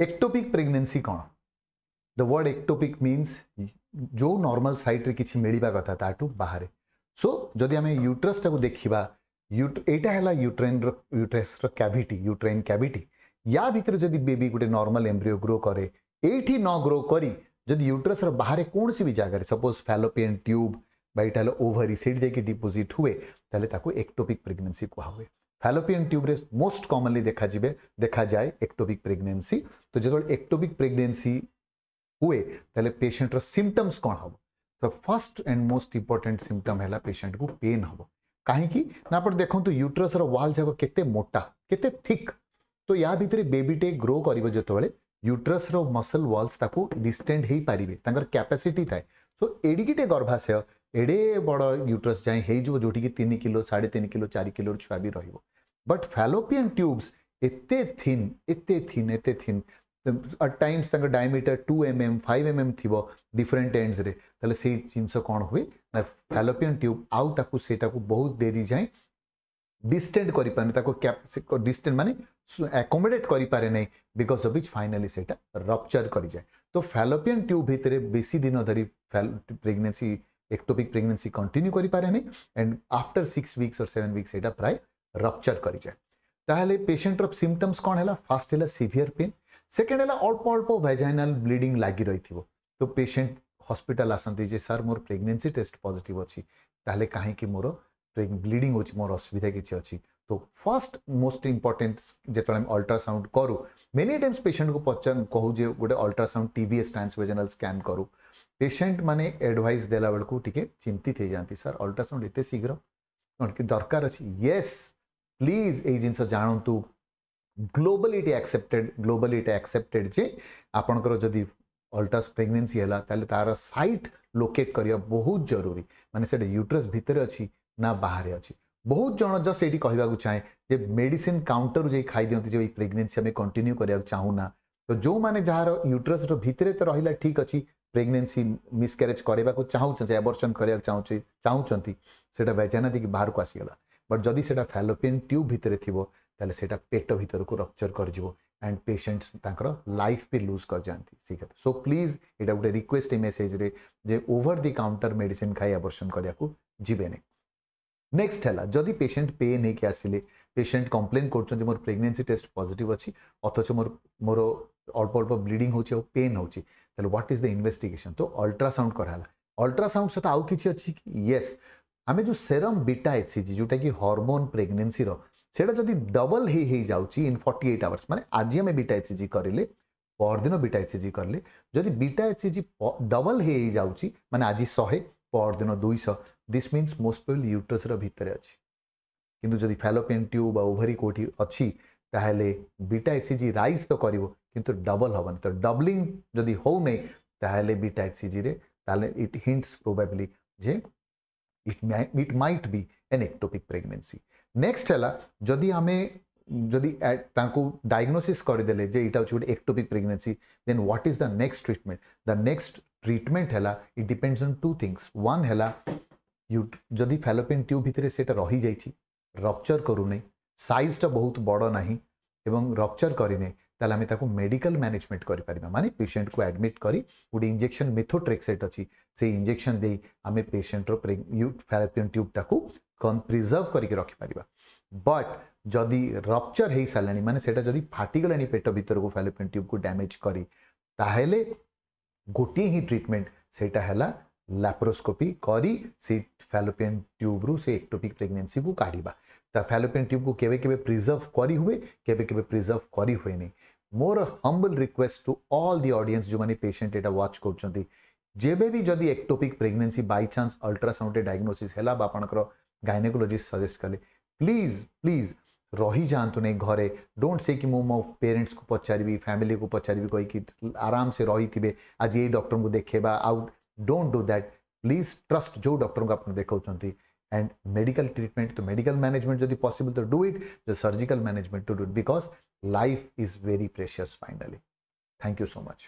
ectopic pregnancy कौन the word ectopic means जो normal रे किसी मिलवा कथा ताठू तो बाहर सो जदि आम यूट्रस टाक देखा यूटा है uterine uterus cavity uterine cavity या भितर जदि बेबी गोटे नर्माल एम्ब्रिओ ग्रो करे ये न ग्रो कर जब यूट्रस बाहर कौन भी जगार सपोज फैलोपियन ट्यूब बाईटा ओवरी से डिपोजिट हुए तो एक्टोपिक হুয়ে তাহলে हुए फैलोपियन ट्यूबरेस मोस्ट कमनली देखा जाए देखा जाए एक्टोपिक प्रेगनेंसि तो जो एक्टोबिक प्रेगनेंसि हुए तेल पेसेंटर सिमटम्स कौन हम तो first and most important symptom है पेसेंट को पेन हम कहीं आप देखते युट्रस वाल जाक के मोटा के थिक तो या भितर बेबीटे ग्रो कर करते युट्रस मसल व्वल्स डिस्टेड हो पारे कैपासीटी थाए सो so, एड़ी गर्भाशय एडे बड़ यूट्रस जाए जोटी की तीन किलो साढ़े तीन किलो चार किलो छुआ भी रोज बट फैलोपिन ट्यूब्स एत थीन एत थीन एत थीन अट times diameter two M M five M M थी डिफरेन्ट एंडस जिनस कौन हुए ना फैलोपिन ट्यूब आउटा को बहुत देरी जाए डिस्टेंट कर डिस्टेंट मानते एकोमोडेट करें ना बिकज अफ विच फाइनाली से रपचर कर जाए तो फैलोपियान ट्यूब भितर बेसिदिन दिन धरी प्रेगनेंसी एक्टोपिक प्रेगनेंसी कंटिन्यू करें एंड आफ्टर सिक्स विक्स और सेवेन विक्स यहाँ प्राय रपचर कर जाए तेल पेसेंटर सिमटम्स कौन है फास्ट है सीभीयर पेन सेकेंड है अल्प अल्प भेजाइनाल ब्लींग लगि रही थी तो पेसेंट हस्पिटाल आसती सर मोर प्रेगनेसी टेस्ट पजिट अच्छी कहीं मोर ब्लींग हो मोर असुविधा किसी अच्छी तो फास्ट मोस्ट इम्पोर्टेन्ट जो अल्ट्रासाउंड करूँ मेनि टाइम्स पेसेंट को पचार कहूँ गोटे ultrasound T S transvaginal scan करूँ पेसेंट मैंने एडवाइस देखू टे चिंतित हो जाती सर अल्ट्रासाउंड ये शीघ्र कि दरकार अच्छे ये प्लीज यही जिनस जानतु ग्लोबली एक्सेप्टेड ग्लोबली एक्सेप्टेड जे आपणकर जदि अल्ट्रास प्रेगनेसी है तार सैट लोकेट कर बहुत जरूरी मानते से यूट्रस भितर अच्छी ना बाहर अच्छी बहुत जन जस्ट ये कहवाक चाहे जे मेडिसिन काउंटर जी खाई दिखती जो प्रेगनेंसी आम कंटिन्यू करा चाहूना तो जो मैंने जार यूट्रस भितर रहा ठीक अच्छी प्रेगनेंसी मिसक्यारेज करवाक चाहूँ एबर्सन करवाक चाहिए चाहूँ से भेजाना देखिए बाहर को आसीगला बट जदि से फैलोपियन ट्यूब भितर थी तेल से पेट भितर को रक्चर कर एंड पेसेंट्स लाइफ भी लुज कर जाती ठीक है सो प्लीज यहाँ गोटे रिक्वेस्ट मेसेज रे ओवर दि काउंटर मेडिसीन खाई एबर्सन करवाक जब नेक्स्ट है जदि पेसेंट पे नहीं पेसेंट कम्प्लेन कर प्रेगनेंसी टेस्ट पजिट अच्छी अथच मोर मोर अल्प अल्प ब्लींग हो पेन हो व्हाट इज द इन्वेस्टिगेशन तो अल्ट्रासाउंड कराला अल्ट्रासाउंड सहित आउ किसी अच्छी कि येस आम जो सेरम बिटा एचसीजी जोटा कि हरमोन प्रेगनेसी रहा जब डबल ही हो जाए इन फर्टी एट आवर्स मैंने आज आम बिटा एचसीजी करें पर दिन बिटा एचसीजी करें जदि बिटा एचसीजी डबल हो जा मैंने आज शहे पर दिन दुईश this means most probably uterus भितर अच्छी कितना फैलोपेन ट्यूब आ कौटी अच्छी তাহলে বিটা এক্সিজি রাইজ তো করব কিন্তু ডবল হবনি তো ডবলিং যদি হো নাই তাহলে বিটা এক্সিজিরে তাহলে ইট হিন্টস প্রোবাবলি যে it it might be an ectopic pregnancy next হেলা যদি আমি যদি তাঁকু ডায়াগনোসিস করেদেলে যে এটা হচ্ছে গোটে ectopic pregnancy then what is the next treatment the next treatment হেলা it depends on two things one হেলা যদি ফ্যালোপিন টিউব ভিতরে সেটা রহিযাইছি রপচর করুনাই सैजटा बहुत बड़ ना एवं रपचर करे आम मेडिकल मैनेजमेंट कर माने पेसेंट को एडमिट कर गोटे इंजेक्शन मेथोट्रेक्सेट अच्छी से इंजेक्शन दे आम पेसेंटर फेरापिन ट्यूब टाक कनप्रिजर्व करके रखिपर बट जदि रपचर हो सारे मैंने से फाटिगले पेट भितर को फेरापिन ट्यूब को डैमेज कर गोटे ही ट्रिटमेंट से लैप्रोस्कोपी कर फेलोपियन ट्यूब्रु से एक्टोपिक प्रेगनेसी को काढ़ा फैलोपियन ट्यूब को केवे केवे प्रिजर्व करी हुए केवे केवे प्रिजर्व करी हुए नहीं more humble request to all the audience जो मैंने पेशेंट एटा वॉच करछंती जेबे भी जदि ectopic pregnancy by chance ultrasound diagnosis हैला बा आपनकर गायनेकोलॉजिस्ट सजेस्ट करले प्लीज प्लीज रही जानतु नहीं घरे डोंट से कि मो मो पेरेंट्स को पचारीबी फैमिली को पचारीबी कोई कि आराम से रही थिबे आज ये डॉक्टर को देखेबा out don't do that please trust जो डॉक्टर को आपन देखौछंती and medical treatment to medical management যদি possible to do it the surgical management to do it because life is very precious finally thank you so much